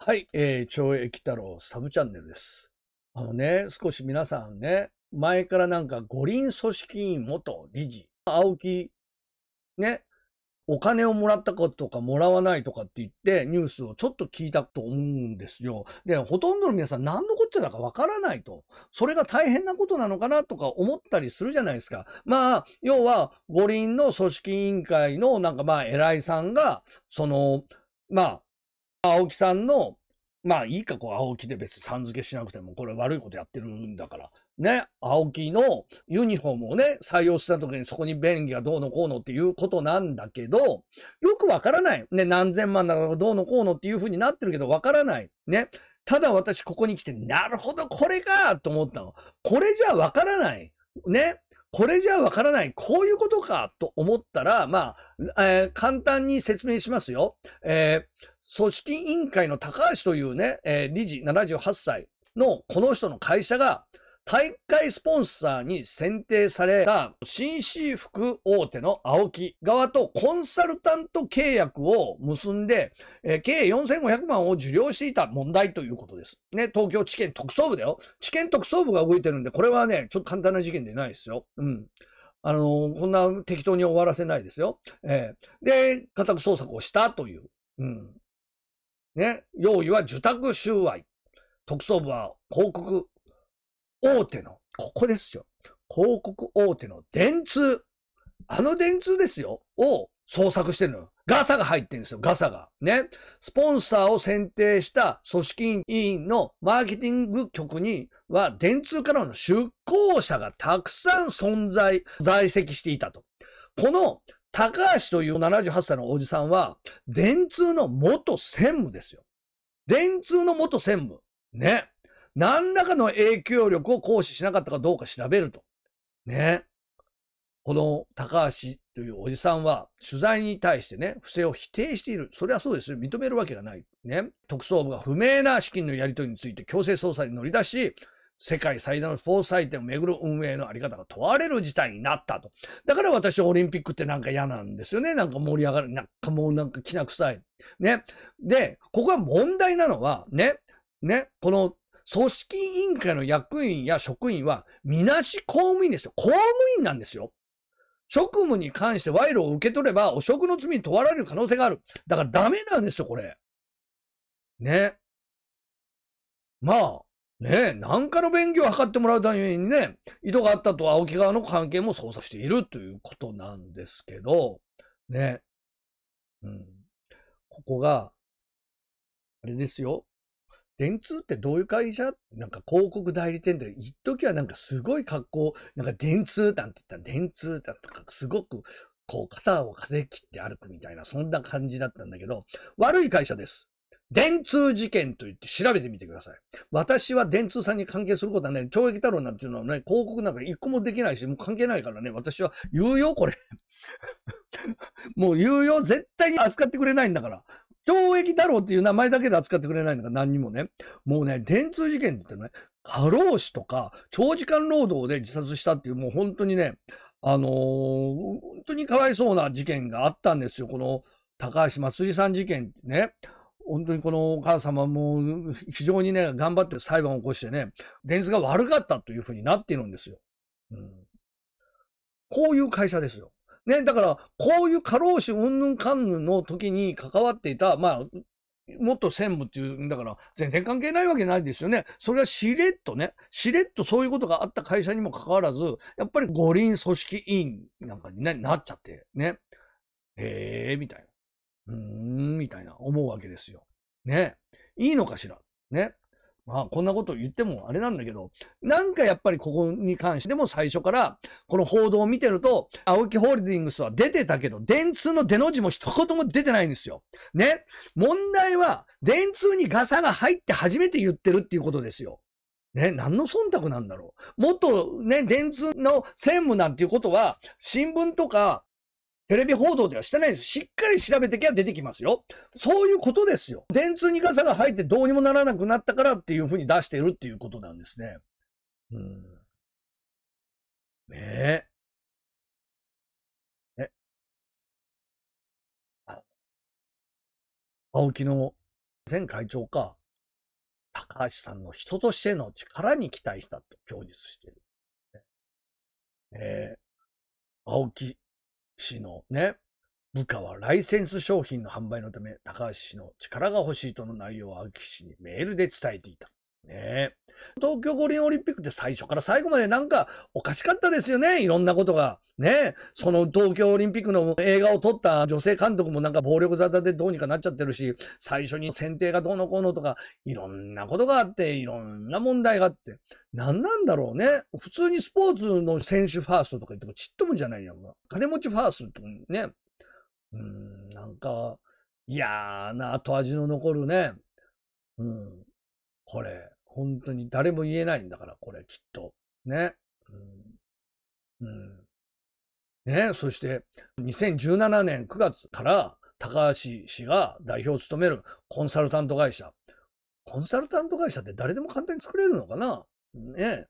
はい、えー、懲役太郎サブチャンネルです。あのね、少し皆さんね、前からなんか五輪組織委員元理事、青木、ね、お金をもらったかとかもらわないとかって言ってニュースをちょっと聞いたと思うんですよ。で、ほとんどの皆さん何のこっちゃだかわからないと。それが大変なことなのかなとか思ったりするじゃないですか。まあ、要は五輪の組織委員会のなんかまあ偉いさんが、その、まあ、青木さんの、まあいいか、こう、青木で別にさん付けしなくても、これ悪いことやってるんだから、ね、青木のユニフォームをね、採用した時にそこに便宜がどうのこうのっていうことなんだけど、よくわからない。ね、何千万だからどうのこうのっていうふうになってるけど、わからない。ね。ただ私ここに来て、なるほど、これかと思ったの。これじゃわからない。ね。これじゃわからない。こういうことかと思ったら、まあ、えー、簡単に説明しますよ。えー組織委員会の高橋というね、えー、理事78歳のこの人の会社が大会スポンサーに選定された紳士服大手の青木側とコンサルタント契約を結んで、えー、計4500万を受領していた問題ということです。ね、東京地検特捜部だよ。地検特捜部が動いてるんで、これはね、ちょっと簡単な事件でないですよ。うん。あのー、こんな適当に終わらせないですよ。えー、で、家宅捜索をしたという。うん。ね、用意は受託収賄。特捜部は広告大手の、ここですよ。広告大手の電通。あの電通ですよ。を捜索してるのよ。ガサが入ってるんですよ、ガサが。ね。スポンサーを選定した組織委員のマーケティング局には、電通からの出向者がたくさん存在、在籍していたと。この高橋という78歳のおじさんは、電通の元専務ですよ。電通の元専務。ね。何らかの影響力を行使しなかったかどうか調べると。ね。この高橋というおじさんは取材に対してね、不正を否定している。それはそうですよ。認めるわけがない。ね。特捜部が不明な資金のやり取りについて強制捜査に乗り出し、世界最大のスポーツ祭典をめぐる運営のあり方が問われる事態になったと。だから私オリンピックってなんか嫌なんですよね。なんか盛り上がる。なんかもうなんかきな臭い。ね。で、ここは問題なのは、ね。ね。この組織委員会の役員や職員は、みなし公務員ですよ。公務員なんですよ。職務に関して賄賂を受け取れば、汚職の罪に問われる可能性がある。だからダメなんですよ、これ。ね。まあ、ねえ、何かの便宜を図ってもらうためにね、意図があったと青木側の関係も操作しているということなんですけど、ね。うん。ここが、あれですよ。電通ってどういう会社なんか広告代理店で、一時はなんかすごい格好、なんか電通なんて言ったら電通だとかすごくこう肩を風切って歩くみたいな、そんな感じだったんだけど、悪い会社です。電通事件と言って調べてみてください。私は電通さんに関係することはね、懲役太郎なんていうのはね、広告なんか一個もできないし、もう関係ないからね、私は言うよ、これ。もう言うよ、絶対に扱ってくれないんだから。懲役太郎っていう名前だけで扱ってくれないんだから、何にもね。もうね、電通事件って言ってね、過労死とか、長時間労働で自殺したっていう、もう本当にね、あのー、本当にかわいそうな事件があったんですよ。この、高橋松井さん事件ってね。本当にこのお母様も非常にね、頑張って裁判を起こしてね、電通が悪かったというふうになっているんですよ。うん、こういう会社ですよ。ね、だから、こういう過労死うんぬんかんぬんの時に関わっていた、まあ、元専務っていうんだから、全然関係ないわけないですよね。それはしれっとね、しれっとそういうことがあった会社にもかかわらず、やっぱり五輪組織委員なんかになっちゃって、ね。へえみたいな。うーん、みたいな思うわけですよ。ね。いいのかしら。ね。まあ、こんなこと言ってもあれなんだけど、なんかやっぱりここに関しても最初から、この報道を見てると、青木ホールディングスは出てたけど、電通の出の字も一言も出てないんですよ。ね。問題は、電通にガサが入って初めて言ってるっていうことですよ。ね、何の忖度なんだろう。もっとね、電通の専務なんていうことは、新聞とかテレビ報道ではしてないです。しっかり調べてきゃ出てきますよ。そういうことですよ。電通に傘が入ってどうにもならなくなったからっていうふうに出してるっていうことなんですね。うん。ねえ。え。あ青木の前会長か、高橋さんの人としての力に期待したと供述してる。えー、青木氏のね、部下はライセンス商品の販売のため、高橋氏の力が欲しいとの内容を秋氏にメールで伝えていた。ね東京五輪オリンピックって最初から最後までなんかおかしかったですよね。いろんなことが。ねその東京オリンピックの映画を撮った女性監督もなんか暴力沙汰でどうにかなっちゃってるし、最初に選定がどうのこうのとか、いろんなことがあって、いろんな問題があって。何なんだろうね。普通にスポーツの選手ファーストとか言ってもちっともじゃないよ。金持ちファーストとかね。うん、なんか、嫌な後味の残るね。うん。これ。本当に誰も言えないんだから、これきっと。ね。うん。うん。ね。そして、2017年9月から、高橋氏が代表を務めるコンサルタント会社。コンサルタント会社って誰でも簡単に作れるのかなね。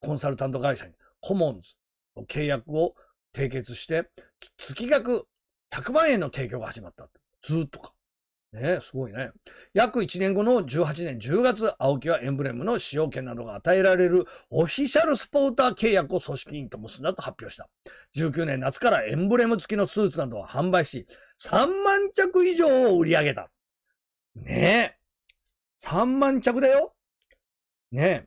コンサルタント会社にコモンズの契約を締結して、月額100万円の提供が始まった。ずっとか。ねえ、すごいね。約1年後の18年10月、青木はエンブレムの使用権などが与えられるオフィシャルスポーター契約を組織委員と結んだと発表した。19年夏からエンブレム付きのスーツなどを販売し、3万着以上を売り上げた。ねえ。3万着だよ。ねえ。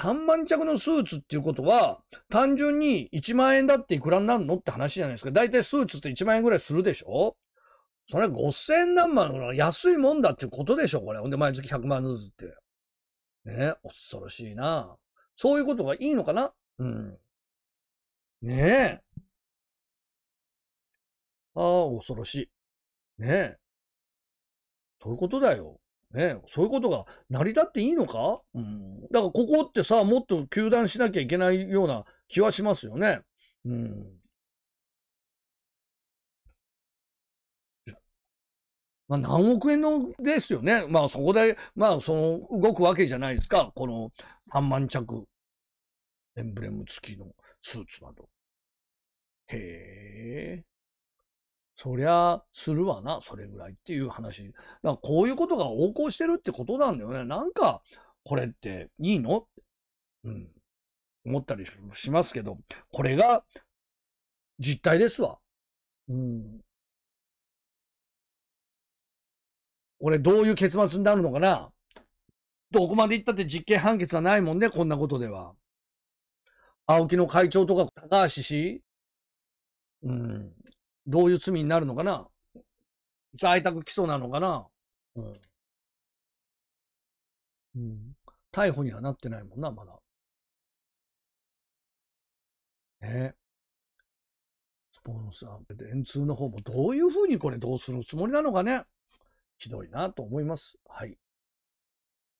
3万着のスーツっていうことは、単純に1万円だっていくらになるのって話じゃないですか。だいたいスーツって1万円ぐらいするでしょそれ5000何万の安いもんだってことでしょ、これ。ほんで、毎月100万ずつって。ね、恐ろしいな。そういうことがいいのかなうん。ねえ。ああ、恐ろしい。ねえ。そういうことだよ。ねえ、そういうことが成り立っていいのかうん。だからここってさ、もっと球団しなきゃいけないような気はしますよね。うん。まあ、何億円のですよね。まあそこで、まあその動くわけじゃないですか。この3万着、エンブレム付きのスーツなど。へえ。そりゃ、するわな、それぐらいっていう話。だからこういうことが横行してるってことなんだよね。なんか、これっていいのうん。思ったりしますけど、これが実態ですわ。うん。これどういう結末になるのかなどこまで行ったって実刑判決はないもんね、こんなことでは。青木の会長とか高橋氏、うん、どういう罪になるのかな在宅起訴なのかな、うん、うん。逮捕にはなってないもんな、まだ。ねスポンサー、電通の方もどういうふうにこれどうするつもりなのかねひどいなと思います。はい。